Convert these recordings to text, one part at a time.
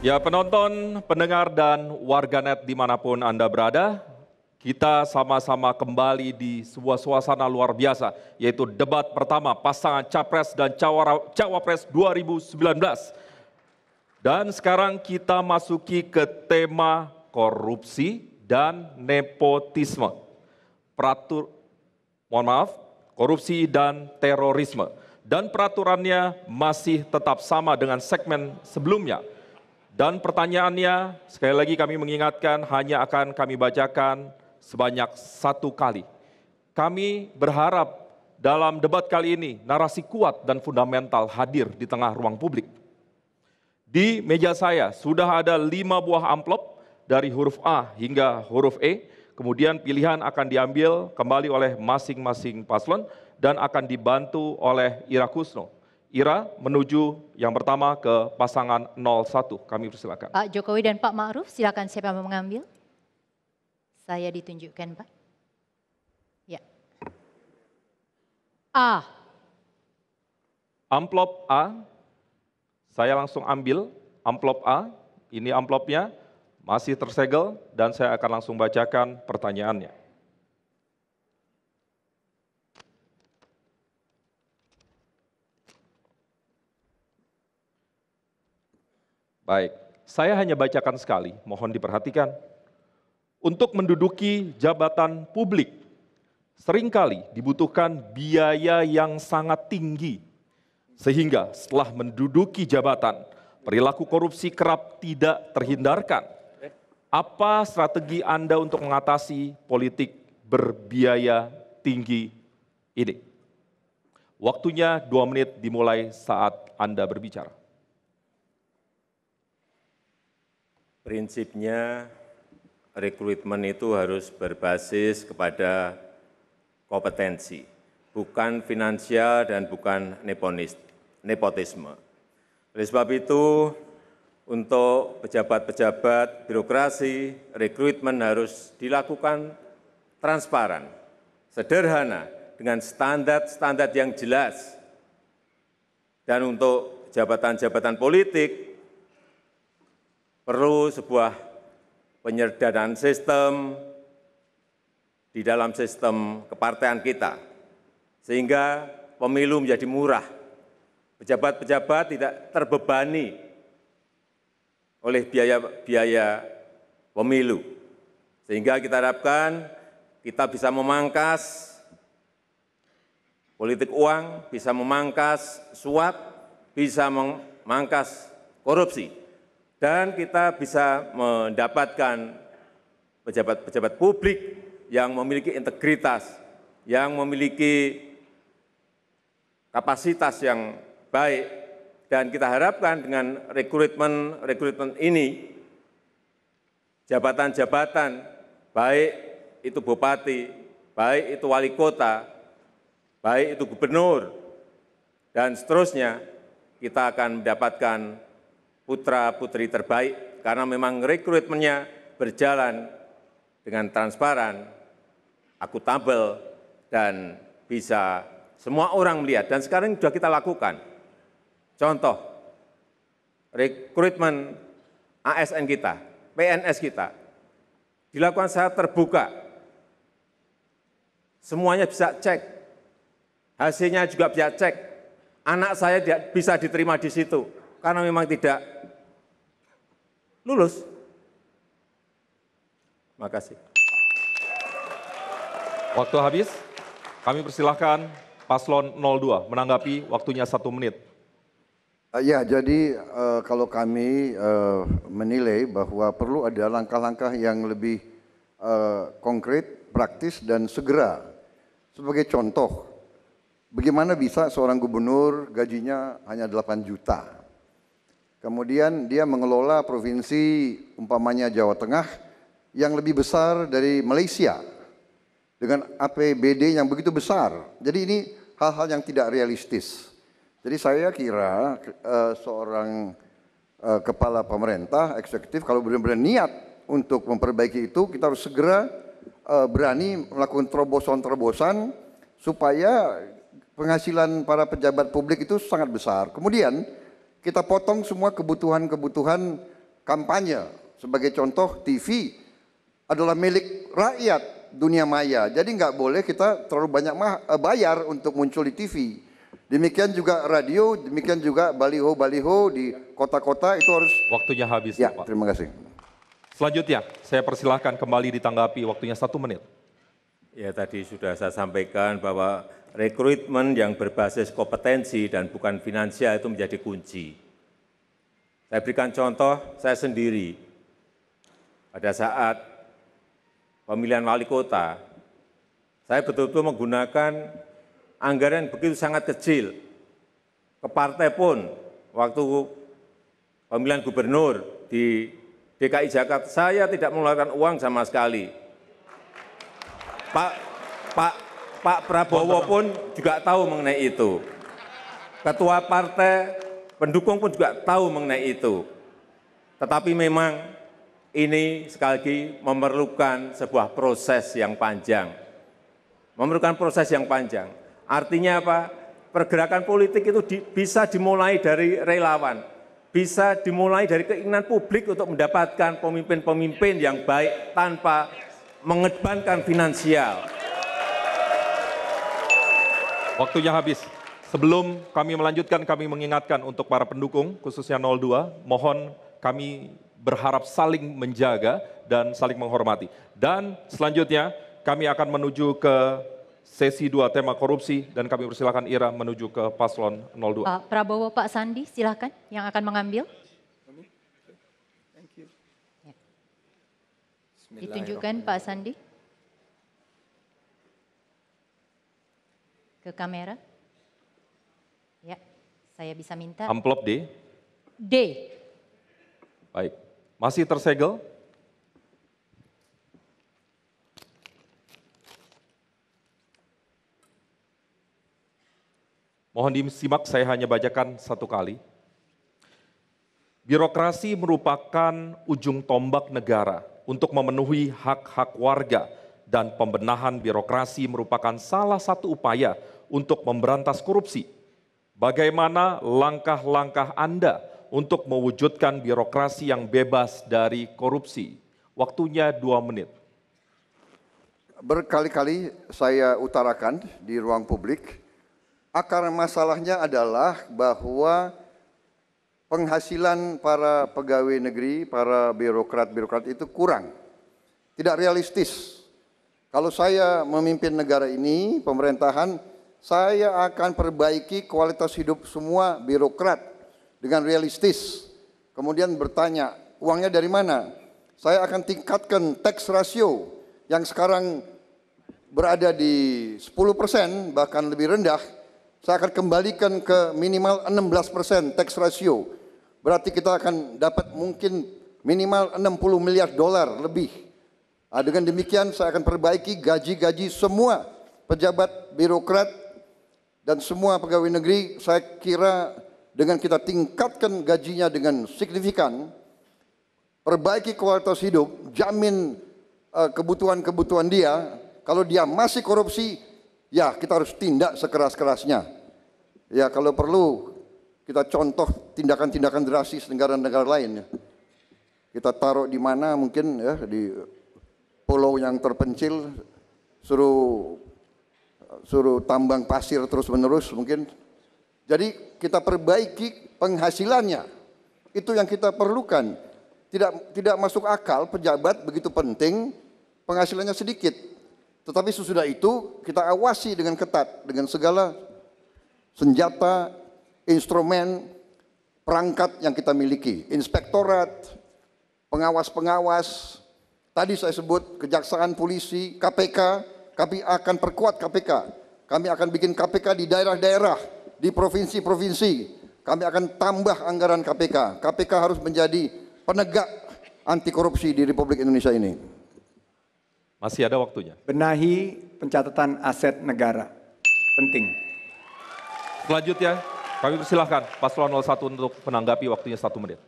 Ya penonton, pendengar dan warganet dimanapun Anda berada, kita sama-sama kembali di sebuah suasana luar biasa, yaitu debat pertama pasangan Capres dan Cawapres 2019. Dan sekarang kita masuki ke tema korupsi dan nepotisme. Peratur, mohon maaf, korupsi dan terorisme. Dan peraturannya masih tetap sama dengan segmen sebelumnya, dan pertanyaannya, sekali lagi kami mengingatkan, hanya akan kami bacakan sebanyak satu kali. Kami berharap dalam debat kali ini, narasi kuat dan fundamental hadir di tengah ruang publik. Di meja saya sudah ada lima buah amplop dari huruf A hingga huruf E, kemudian pilihan akan diambil kembali oleh masing-masing paslon dan akan dibantu oleh Ira Kusno. Ira menuju yang pertama ke pasangan 01. Kami persilakan. Pak Jokowi dan Pak Ma'ruf, silakan siapa yang mau mengambil? Saya ditunjukkan, Pak. Ya. A. Amplop A. Saya langsung ambil amplop A. Ini amplopnya masih tersegel dan saya akan langsung bacakan pertanyaannya. Baik, saya hanya bacakan sekali, mohon diperhatikan. Untuk menduduki jabatan publik, seringkali dibutuhkan biaya yang sangat tinggi. Sehingga setelah menduduki jabatan, perilaku korupsi kerap tidak terhindarkan. Apa strategi Anda untuk mengatasi politik berbiaya tinggi ini? Waktunya dua menit dimulai saat Anda berbicara. prinsipnya rekrutmen itu harus berbasis kepada kompetensi, bukan finansial dan bukan nepotisme. Oleh sebab itu, untuk pejabat-pejabat birokrasi, rekrutmen harus dilakukan transparan, sederhana, dengan standar-standar yang jelas. Dan untuk jabatan-jabatan politik, perlu sebuah penyerdanaan sistem di dalam sistem kepartean kita, sehingga pemilu menjadi murah. Pejabat-pejabat tidak terbebani oleh biaya-biaya pemilu. Sehingga kita harapkan kita bisa memangkas politik uang, bisa memangkas suap, bisa memangkas korupsi dan kita bisa mendapatkan pejabat-pejabat publik yang memiliki integritas, yang memiliki kapasitas yang baik, dan kita harapkan dengan rekrutmen-rekrutmen ini, jabatan-jabatan, baik itu bupati, baik itu wali kota, baik itu gubernur, dan seterusnya, kita akan mendapatkan putra-putri terbaik karena memang rekrutmennya berjalan dengan transparan, akuntabel, dan bisa semua orang melihat. Dan sekarang sudah kita lakukan. Contoh, rekrutmen ASN kita, PNS kita, dilakukan secara terbuka. Semuanya bisa cek, hasilnya juga bisa cek. Anak saya bisa diterima di situ, karena memang tidak lulus. Terima kasih. Waktu habis, kami persilahkan paslon 02 menanggapi waktunya satu menit. Eh, ya, jadi uh, kalau kami uh, menilai bahwa perlu ada langkah-langkah yang lebih uh, konkret, praktis, dan segera. Sebagai contoh, bagaimana bisa seorang gubernur gajinya hanya 8 juta? Kemudian dia mengelola provinsi umpamanya Jawa Tengah yang lebih besar dari Malaysia dengan APBD yang begitu besar. Jadi ini hal-hal yang tidak realistis. Jadi saya kira uh, seorang uh, kepala pemerintah eksekutif kalau benar-benar niat untuk memperbaiki itu kita harus segera uh, berani melakukan terobosan-terobosan supaya penghasilan para pejabat publik itu sangat besar. Kemudian kita potong semua kebutuhan-kebutuhan kampanye. Sebagai contoh TV adalah milik rakyat dunia maya. Jadi nggak boleh kita terlalu banyak eh, bayar untuk muncul di TV. Demikian juga radio, demikian juga baliho-baliho di kota-kota itu harus... Waktunya habis. Ya, Pak. terima kasih. Selanjutnya, saya persilahkan kembali ditanggapi waktunya satu menit. Ya, tadi sudah saya sampaikan bahwa rekrutmen yang berbasis kompetensi dan bukan finansial itu menjadi kunci. Saya berikan contoh saya sendiri. Pada saat pemilihan wali kota, saya betul-betul menggunakan anggaran begitu sangat kecil. Ke partai pun, waktu pemilihan gubernur di DKI Jakarta, saya tidak mengeluarkan uang sama sekali. Pak, Pak Pak Prabowo pun juga tahu mengenai itu. Ketua partai pendukung pun juga tahu mengenai itu. Tetapi memang ini sekali lagi memerlukan sebuah proses yang panjang. Memerlukan proses yang panjang. Artinya apa? Pergerakan politik itu di, bisa dimulai dari relawan, bisa dimulai dari keinginan publik untuk mendapatkan pemimpin-pemimpin yang baik tanpa mengedepankan finansial. Waktunya habis. Sebelum kami melanjutkan, kami mengingatkan untuk para pendukung, khususnya 02, mohon kami berharap saling menjaga dan saling menghormati. Dan selanjutnya kami akan menuju ke sesi 2 tema korupsi dan kami persilakan Ira menuju ke paslon 02. Pak Prabowo, Pak Sandi silakan yang akan mengambil. Ya. Ditunjukkan Pak Sandi. ke kamera. Ya, saya bisa minta. Amplop D. D. Baik, masih tersegel? Mohon disimak, saya hanya bacakan satu kali. Birokrasi merupakan ujung tombak negara untuk memenuhi hak-hak warga dan pembenahan birokrasi merupakan salah satu upaya untuk memberantas korupsi. Bagaimana langkah-langkah Anda untuk mewujudkan birokrasi yang bebas dari korupsi? Waktunya dua menit. Berkali-kali saya utarakan di ruang publik, akar masalahnya adalah bahwa penghasilan para pegawai negeri, para birokrat-birokrat itu kurang, tidak realistis. Kalau saya memimpin negara ini, pemerintahan, saya akan perbaiki kualitas hidup semua birokrat dengan realistis. Kemudian bertanya, uangnya dari mana? Saya akan tingkatkan tax ratio yang sekarang berada di 10 persen, bahkan lebih rendah. Saya akan kembalikan ke minimal 16 persen tax ratio. Berarti kita akan dapat mungkin minimal 60 miliar dolar lebih Nah, dengan demikian saya akan perbaiki gaji-gaji semua pejabat, birokrat, dan semua pegawai negeri. Saya kira dengan kita tingkatkan gajinya dengan signifikan, perbaiki kualitas hidup, jamin eh, kebutuhan-kebutuhan dia. Kalau dia masih korupsi, ya kita harus tindak sekeras-kerasnya. Ya kalau perlu kita contoh tindakan-tindakan drastis negara-negara lainnya. Kita taruh di mana mungkin ya di pulau yang terpencil suruh suruh tambang pasir terus menerus mungkin. Jadi kita perbaiki penghasilannya. Itu yang kita perlukan. Tidak tidak masuk akal pejabat begitu penting penghasilannya sedikit. Tetapi sesudah itu kita awasi dengan ketat dengan segala senjata, instrumen, perangkat yang kita miliki, inspektorat, pengawas-pengawas, Tadi saya sebut kejaksaan, polisi, KPK, kami akan perkuat KPK. Kami akan bikin KPK di daerah-daerah, di provinsi-provinsi. Kami akan tambah anggaran KPK. KPK harus menjadi penegak anti korupsi di Republik Indonesia ini. Masih ada waktunya. Benahi pencatatan aset negara. Penting. Selanjutnya, kami persilahkan paslon 01 untuk menanggapi waktunya satu menit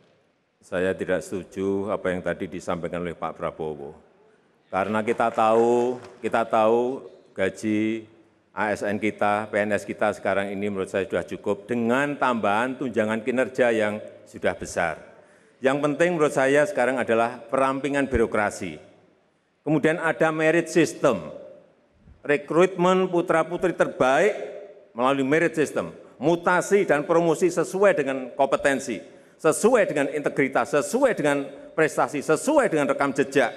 saya tidak setuju apa yang tadi disampaikan oleh Pak Prabowo. Karena kita tahu, kita tahu gaji ASN kita, PNS kita sekarang ini menurut saya sudah cukup dengan tambahan tunjangan kinerja yang sudah besar. Yang penting menurut saya sekarang adalah perampingan birokrasi. Kemudian ada merit system, rekrutmen putra-putri terbaik melalui merit system, mutasi dan promosi sesuai dengan kompetensi sesuai dengan integritas, sesuai dengan prestasi, sesuai dengan rekam jejak.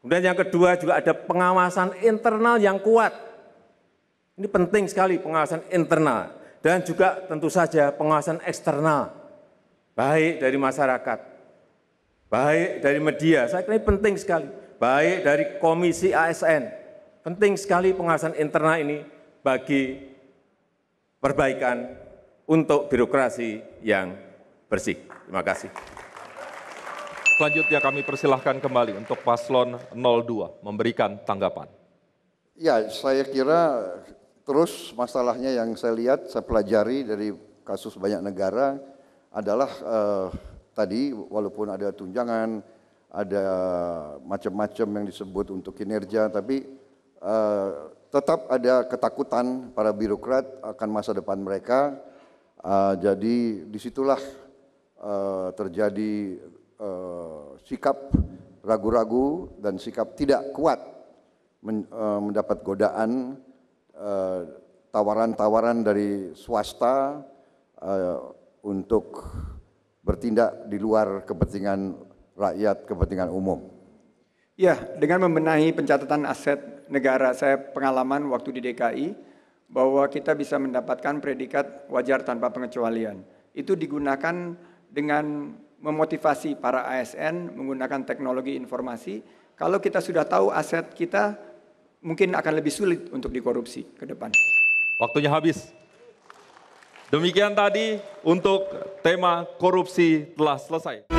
Kemudian yang kedua juga ada pengawasan internal yang kuat. Ini penting sekali pengawasan internal dan juga tentu saja pengawasan eksternal baik dari masyarakat, baik dari media. Saya kira ini penting sekali. Baik dari komisi ASN. Penting sekali pengawasan internal ini bagi perbaikan untuk birokrasi yang bersih. Terima kasih. Selanjutnya kami persilahkan kembali untuk paslon 02 memberikan tanggapan. Ya, saya kira terus masalahnya yang saya lihat, saya pelajari dari kasus banyak negara adalah eh, tadi walaupun ada tunjangan, ada macam-macam yang disebut untuk kinerja, tapi eh, tetap ada ketakutan para birokrat akan masa depan mereka Uh, jadi disitulah uh, terjadi uh, sikap ragu-ragu dan sikap tidak kuat men, uh, mendapat godaan tawaran-tawaran uh, dari swasta uh, untuk bertindak di luar kepentingan rakyat, kepentingan umum. Ya, dengan membenahi pencatatan aset negara, saya pengalaman waktu di DKI, bahwa kita bisa mendapatkan predikat wajar tanpa pengecualian. Itu digunakan dengan memotivasi para ASN menggunakan teknologi informasi. Kalau kita sudah tahu aset kita, mungkin akan lebih sulit untuk dikorupsi ke depan. Waktunya habis. Demikian tadi untuk tema korupsi telah selesai.